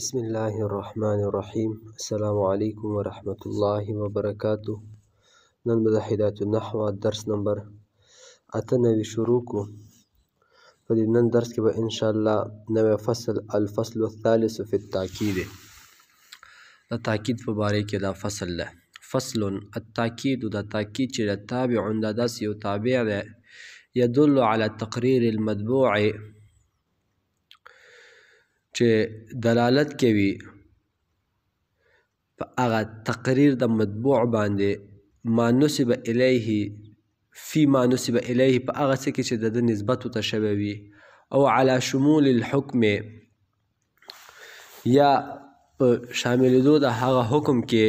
بسم الله الرحمن الرحيم السلام عليكم ورحمة الله وبركاته نن به النحو الدرس نمبر اتنا بشروكو فدي نن درس کې ان شاء الله نوى فصل الفصل الثالث في التأكيد التأكيد تاکید په دا فصل له فصل التأكيد د تاکید چې تابع د داس تابع ده يدل على تقرير المدبوع چې دلالت کوي په هغه تقریر د مطبوع باندې ما نسب الیه فی ما نسب الیه په هغه څه کې چې د ده نسبت ورته شوی وي او علی شمول الحکم یا په شاملېدو د هغه حکم کې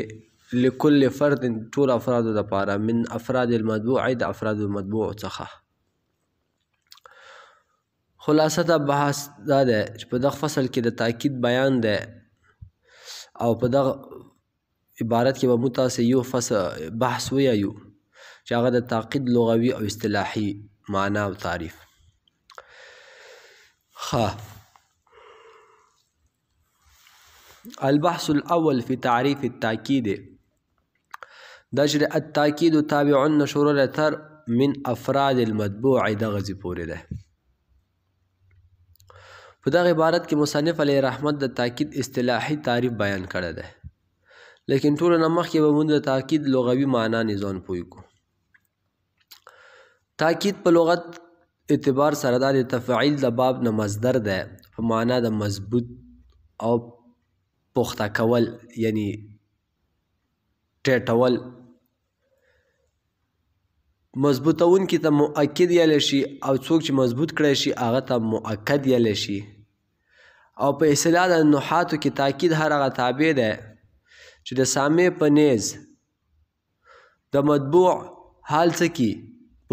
لکل فرد ټول افرادو لپاره من افراد المتبوع د افراد المتبوع څخه خلاصه دا بحث دا دی چې په دغه فصل کې د تاکید بیان دی او په دغه عبارت کې به مو تاسې یو فصل بحث ویایو چې هغه د تاکید لغوي او اصطلاحي معنا او تعریف ښه البحث الأول في تعريف التأكيد دجر التأكيد تابع نشر لتر من أفراد المتبوع دغزي بورده په دغه عبارت کې مصنف علی رحمت د تاکید اصطلاحي تعریف بیان کړی دی لیکن ټول نمخ کې به موږ د تاکید لغوي معنا نه ځان پوي کو تاکید په لغت اعتبار سره د تفعیل د باب نه مصدر ده په معنا د مضبوط او پخته کول یعنی ټټول مضبوطون کې ته مؤکد یل شي او څوک چې مضبوط کړی شي هغه ته مؤکد یل شي او په اصطلاح د نحاتو کې تاکید هر هغه تابع دی چې د سامې په نیز د مطبوع حال څه کی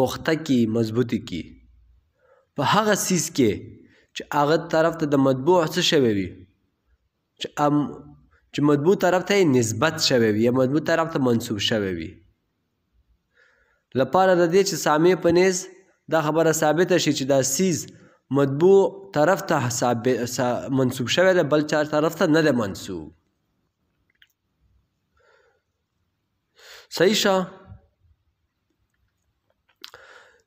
پخته کی مضبوطی کی په هغه سیس کې چې هغه طرف ته د مطبوع څه شوی وي چې ام چې مطبوع طرف ته نسبت شوی وي یا مطبوع طرف ته منسوب شوی وي لپاره د دې چې سامې په نیز دا خبره ثابته شي چې دا سیز مطبوع طرف ته منصوب شوی دی بل چا طرف ته نه دی منصوب صحیح شه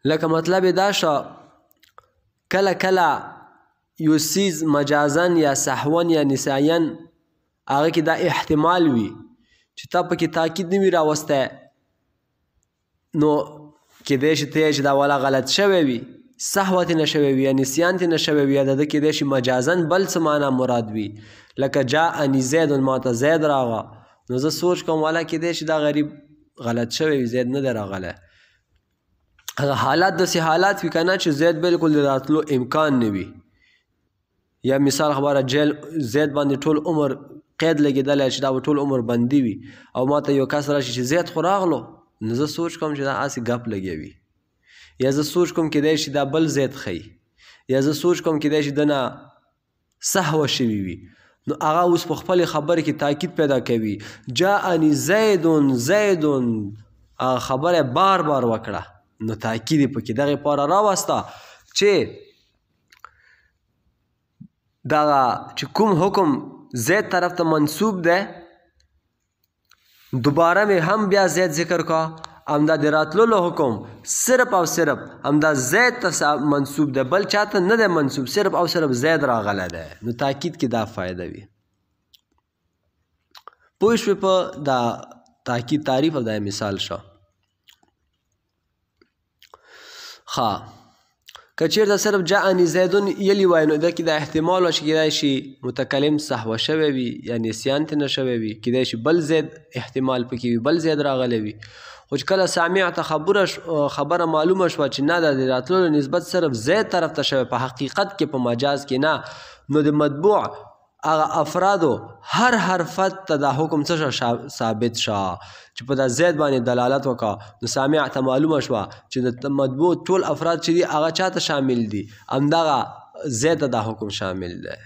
لکه مطلب دا شه کله کله یو سیز مجازن یا سحون یا نساین هغه کې دا احتمال وي چې تا پکې تاکید نه وي راوستی نو کیدای شي ته چې دا والا غلط شوی وي صحوه نشوي وي نسيان ته نشوي وي د کې د شي مجازن بل څه معنا مراد وي لکه جاء ان زید ماته زید راغه نو زه سوچ کوم والا کې د شي دا غریب غلط شوی زید نه دراغله هغه حالات د سه حالات وی کنه چې زید بالکل راتلو امکان نه وي یا مثال خبره جیل زید باندې ټول عمر قید لګیدل چې دا ټول عمر بندي وي او ماته یو کس راشي چې زید خوراغلو نو زه سوچ کوم چې دا اسی غپ لګي وي یا زه سوچ کوم کیدای شي دا بل زیات خي یا زه سوچ کوم کیدای شي دنه سهو شوي وي نو هغه اوس په خپل خبره کې تاکید پیدا کوي جاءنی زیدون زیدون خبره بار بار وکړه نو تاکید په کې دغه پاره راوسته چې دا چې کوم حکم زید طرف ته منسوب ده دوباره مې هم بیا زید ذکر کا همدا د راتلو له حکم صرف او صرف همدا زید ته منسوب ده بل چاته نه ده منسوب صرف او صرف زید راغله ده نو تاکید کې دا فائدہ وي پوه شو په دا تاکید تعریف او دا مثال شو ها که چیرته صرف جاءنی زیدون یلی وای نو دا کې د احتمال واش کېدای شي متکلم صحوه شوی وي یا نسیان ته نه شوی وي کېدای شي بل زید احتمال پکې وي بل زید راغلی وي خو چې کله سامع ته خبره خبره معلومه شوه چې نه د راتللو نسبت صرف زید طرف ته شوی په حقیقت کې په مجاز کې نه نو د مطبوع هغه افرادو هر حرفت ته دا حکم څه ثابت شا چې په دا زید باندې دلالت وکړه نو سامع ته معلومه شوه چې د مطبوع ټول افراد چې دي هغه چاته شامل دي همدغه زید ته دا حکم شامل دی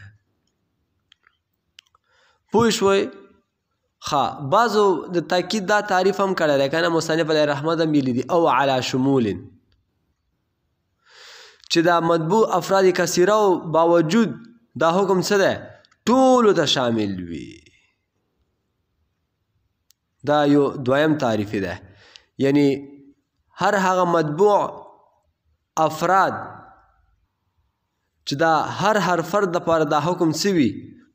پوه شوئ ښه بعضو د تاکید دا تعریف هم کړی دی که نه مصنف علیه رحمت هم ویلي دي او علی شمولن چې دا مطبوع افراد کثیره باوجود دا حکم څه دی ټولو ته شامل وي دا یو دویم تعریف ده یعنی هر هغه مطبوع افراد چې دا هر هر فرد لپاره دا حکم سوي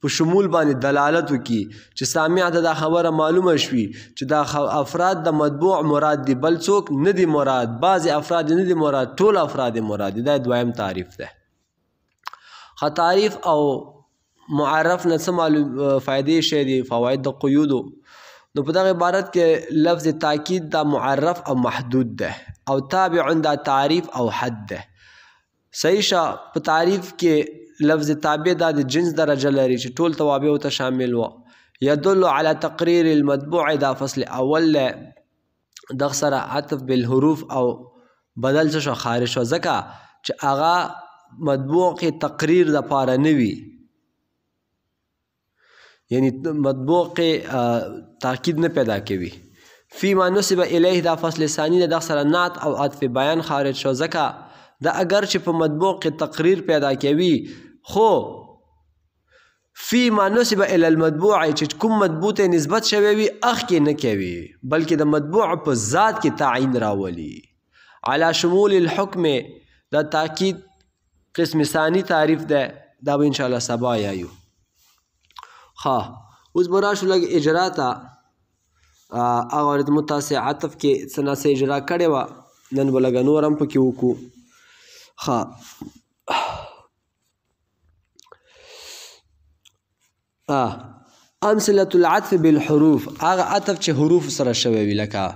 په شمول باندې دلالت وکي چې سامع ته دا خبره معلومه شوي چې دا افراد د مطبوع مراد دي بل څوک نه دي مراد بعضې افراد نه دي مراد ټول افراد مراد دي دا دویم تعریف ده ښه تعریف او معرف نه څه معلوم فائدې شی دي فواید د قیودو نو په دغه عبارت کې لفظ تاکید دا معرف او محدود ده او تابع دا تعریف او حد ده صحیح شه په تعریف کې لفظ تابع دا د جنس درجه لري چې ټول توابع ته شامل و يدل على تقرير المتبوع دا فصل اول دغه سره عطف بالحروف او بدل شو خارج شو ځکه چې اغا مطبوع کې تقریر د پاره نه وي یعنی مطبوع تاکید نه پیدا کوي فی ما نسب الیه دا فصل ثانی د سره نعت او عطف بیان خارج شو ځکه دا اگر چې په مطبوع کې تقریر پیدا کوي خو فی ما نسب الی المطبوع چې کوم مطبوع ته نسبت شوی وي اخ کې نه کوي بلکې د مطبوع په ذات کې تعین راولي علی شمول الحکم دا تاکید قسم ثانی تعریف ده دا به ان شاء الله سبا یایو ها اوس به راشو لږ اجرا ته هغه ورته مو تاسې عطف کې څه ناڅه اجرا کړې وه نن به لږ نور هم پکې وکړو ښه امثله العطف بالحروف هغه عطف چې حروف سره شوی وي لکه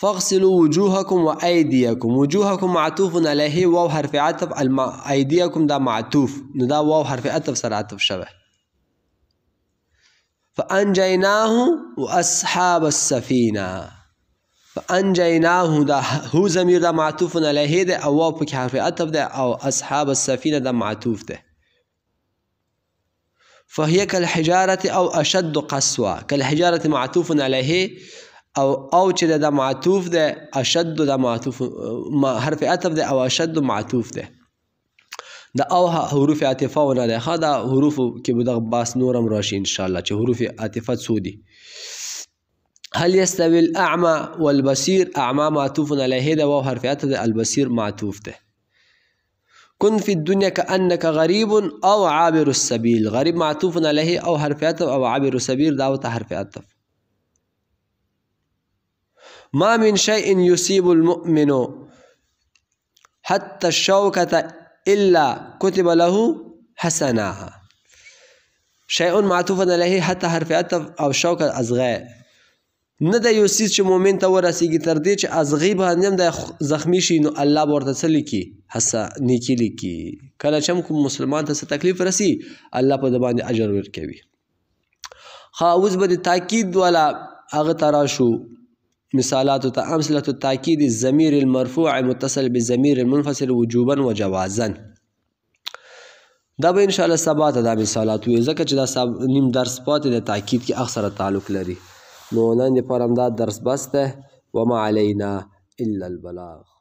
فاغسلوا وجوهكم وايديكم وجوهكم معطوف عليه واو حرف عطف الم... ايديكم دا معطوف نو دا واو حرف عطف سره عطف شوه فأنجيناه وأصحاب السفينة فأنجيناه ده هو زمير دا معطوف عليه ده او واو حرف أتف ده او أصحاب السفينة دا معطوف ده فهي كالحجارة او أشد قسوة كالحجارة معطوف عليه او او چې دا معطوف ده أشد دا معطوف حرف أتف ده او أشد معطوف ده دا او حروف عاطفه و نه ده خدا حروف کې بده دغه باس نور راشي ان شاء الله چې حروف عاطفه څو هل يستوي الاعمى والبصير اعمى معطوف عليه ده واو حرف عطف البصير معطوف ده كن في الدنيا كأنك غريب أو عابر السبيل غريب معطوف عليه أو حرف عطف أو عابر السبيل ده او حرف عطف ما من شيء يصيب المؤمن حتى الشوكة الا كتب له حسناها شیء معطوفا علیه حتی حرف عطف او شوک از غی نه د یو سیز چې مؤمن ته ورسیږي تر دې چې از غیب هم د زخمی شي نو الله ورته څه لیکي حسا نیکی لیکي کله چې کوم مسلمان ته څه تکلیف رسی الله په د باندې اجر ورکوي خو اوس به د تاکید والا هغه تراشو مثالاتو ته امثله التاکید الضمیر المرفوع متصل بالضمیر المنفصل وجوبا وجوازا دا به ان شاء الله سبا ته دا مثالات وي ځکه چې دا سب نیم درس پاتې د تاکید کې اکثره تعلق لري نو نن لپاره هم دا درس بس ده وما علینا الا البلاغ